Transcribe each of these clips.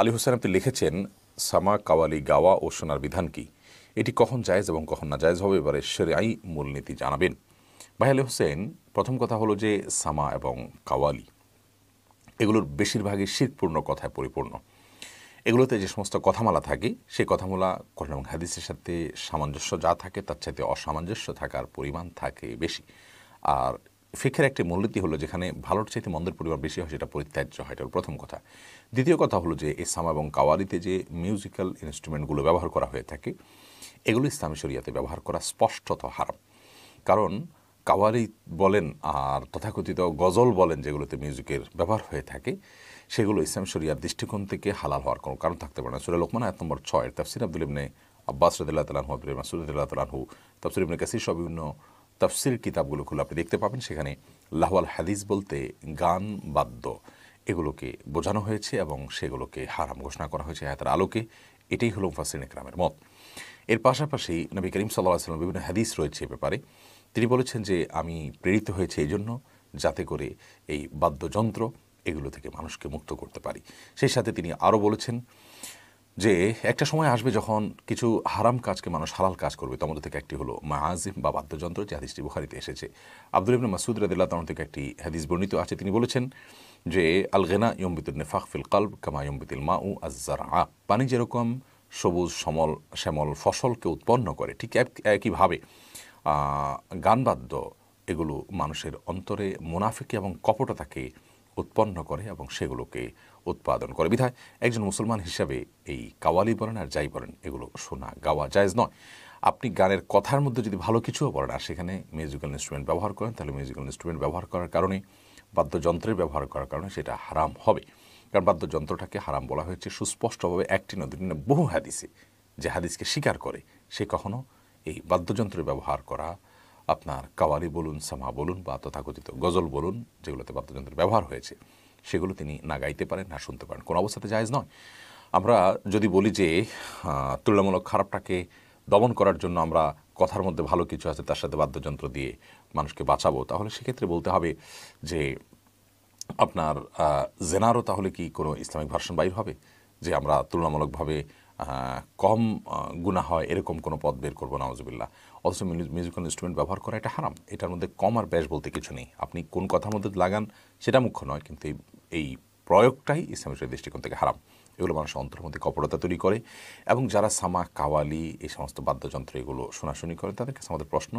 আলী হোসেন আপনি লিখেছেন সামা কাওয়ালি গাওয়া ও সোনার বিধান কি এটি কখন জায়েজ এবং কখন না জায়েজ হবে এবারে সেরাই মূলনীতি জানাবেন ভাই আলী হোসেন প্রথম কথা হলো যে সামা এবং কাওয়ালি এগুলোর বেশিরভাগই শিখপূর্ণ কথায় পরিপূর্ণ এগুলোতে যে সমস্ত কথামালা থাকে সেই কথামালা কোরআন এবং হাদিসের সাথে সামঞ্জস্য যা থাকে তার চাইতে অসামঞ্জস্য থাকার পরিমাণ থাকে বেশি আর ফিখের একটি মূলনীতি হলো যেখানে ভালোর চাইতে মন্দের পরিবার বেশি হয় সেটা পরিত্যাজ্য হয় এটা প্রথম কথা দ্বিতীয় কথা হলো যে ইসলামা এবং কাওয়ালিতে যে মিউজিক্যাল ইনস্ট্রুমেন্টগুলো ব্যবহার করা হয়ে থাকে এগুলো ইসলামী শরিয়াতে ব্যবহার করা স্পষ্টত হারাম কারণ কাওয়ালি বলেন আর তথাকথিত গজল বলেন যেগুলোতে মিউজিকের ব্যবহার হয়ে থাকে সেগুলো ইসলাম শরিয়ার দৃষ্টিকোণ থেকে হালাল হওয়ার কোনো কারণ থাকতে পারে না সুরে লোকমান এক নম্বর ছয় তাফসির আব্দুল ইবনে আব্বাস রদুল্লাহ তালাহু আব্দুল মাসুদ সুরদুল্লাহ তালাহু তাফসির ইবনে কাসির সব বিভিন্ন তফসির কিতাবগুলো খুলে আপনি দেখতে পাবেন সেখানে লাহওয়াল হাদিস বলতে গান বাদ্য এগুলোকে বোঝানো হয়েছে এবং সেগুলোকে হারাম ঘোষণা করা হয়েছে হায়াতের আলোকে এটাই হলো ফাসিন ইকরামের মত এর পাশাপাশি নবী করিম সাল্লাহ সাল্লাম বিভিন্ন হাদিস রয়েছে এ ব্যাপারে তিনি বলেছেন যে আমি প্রেরিত হয়েছে এই জন্য যাতে করে এই বাদ্যযন্ত্র এগুলো থেকে মানুষকে মুক্ত করতে পারি সেই সাথে তিনি আরও বলেছেন যে একটা সময় আসবে যখন কিছু হারাম কাজকে মানুষ হালাল কাজ করবে তার মধ্যে থেকে একটি হলো মাহাজিম বা বাদ্যযন্ত্র যে হাদিসটি বুখারিতে এসেছে আব্দুল ইবনে মাসুদ রাদিল্লাহ তার থেকে একটি হাদিস বর্ণিত আছে তিনি বলেছেন যে আলগেনা ইয়ম্বিতুল নেফাক ফিল কালব কামা ইয়ম্বিতুল মা উ আজার আ পানি যেরকম সবুজ সমল শ্যামল ফসলকে উৎপন্ন করে ঠিক একইভাবে গানবাদ্য এগুলো মানুষের অন্তরে মুনাফিক এবং কপটতাকে উৎপন্ন করে এবং সেগুলোকে উৎপাদন করে বিধায় একজন মুসলমান হিসাবে এই কাওয়ালি বলেন আর যাই বলেন এগুলো শোনা গাওয়া জায়জ নয় আপনি গানের কথার মধ্যে যদি ভালো কিছুও বলেন আর সেখানে মিউজিক্যাল ইনস্ট্রুমেন্ট ব্যবহার করেন তাহলে মিউজিক্যাল ইনস্ট্রুমেন্ট ব্যবহার করার কারণে বাদ্যযন্ত্রের ব্যবহার করার কারণে সেটা হারাম হবে কারণ বাদ্যযন্ত্রটাকে হারাম বলা হয়েছে সুস্পষ্টভাবে একটি নদীর বহু হাদিসে যে হাদিসকে স্বীকার করে সে কখনো এই বাদ্যযন্ত্রের ব্যবহার করা আপনার কাওয়ালি বলুন সামা বলুন বা তথাকথিত গজল বলুন যেগুলোতে বাদ্যযন্ত্র ব্যবহার হয়েছে সেগুলো তিনি না গাইতে পারেন না শুনতে পারেন কোনো অবস্থাতে জায়জ নয় আমরা যদি বলি যে তুলনামূলক খারাপটাকে দমন করার জন্য আমরা কথার মধ্যে ভালো কিছু আছে তার সাথে বাদ্যযন্ত্র দিয়ে মানুষকে বাঁচাবো তাহলে সেক্ষেত্রে বলতে হবে যে আপনার জেনারও তাহলে কি কোনো ইসলামিক ভার্সন বাইর হবে যে আমরা তুলনামূলকভাবে কম গুণা হয় এরকম কোনো পদ বের করবো নওয়াজবিল্লা অথচ মিউজিক্যাল ইনস্ট্রুমেন্ট ব্যবহার করা এটা হারাম এটার মধ্যে কম আর ব্যাস বলতে কিছু নেই আপনি কোন কথার মধ্যে লাগান সেটা মুখ্য নয় কিন্তু এই প্রয়োগটাই ইসলামিক দৃষ্টিকোণ থেকে হারাম এগুলো মানুষের অন্তর মধ্যে কপরতা তৈরি করে এবং যারা সামা কাওয়ালি এই সমস্ত বাদ্যযন্ত্র এগুলো শোনাশুনি করে তাদের কাছে আমাদের প্রশ্ন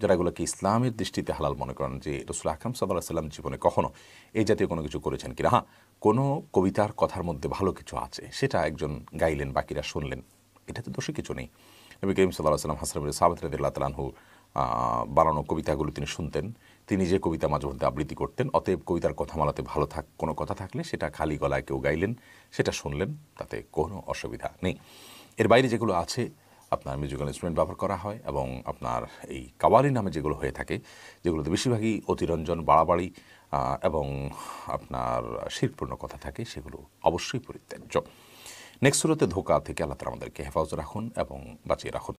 যারা এগুলোকে ইসলামের দৃষ্টিতে হালাল মনে করেন যে রসুল আকরাম সাল্লাহ সাল্লাম জীবনে কখনো এই জাতীয় কোনো কিছু করেছেন কিনা হ্যাঁ কোনো কবিতার কথার মধ্যে ভালো কিছু আছে সেটা একজন গাইলেন বাকিরা শুনলেন এটা তো দোষে কিছু নেই নবী করিম সাল্লাহ সাল্লাম হাসরামের সাবাত রদিল্লা তালাহু বানানো কবিতাগুলো তিনি শুনতেন তিনি যে কবিতা মাঝে মধ্যে আবৃত্তি করতেন অতএব কবিতার কথা মালাতে ভালো থাক কোনো কথা থাকলে সেটা খালি গলায় কেউ গাইলেন সেটা শুনলেন তাতে কোনো অসুবিধা নেই এর বাইরে যেগুলো আছে আপনার মিউজিক্যাল ইনস্ট্রুমেন্ট ব্যবহার করা হয় এবং আপনার এই কাওয়ালি নামে যেগুলো হয়ে থাকে যেগুলোতে বেশিরভাগই অতিরঞ্জন বাড়াবাড়ি এবং আপনার শিরপূর্ণ কথা থাকে সেগুলো অবশ্যই পরিত্যাজ্য নেক্সট সুরতে ধোকা থেকে আল্লাহ আমাদেরকে হেফাজত রাখুন এবং বাঁচিয়ে রাখুন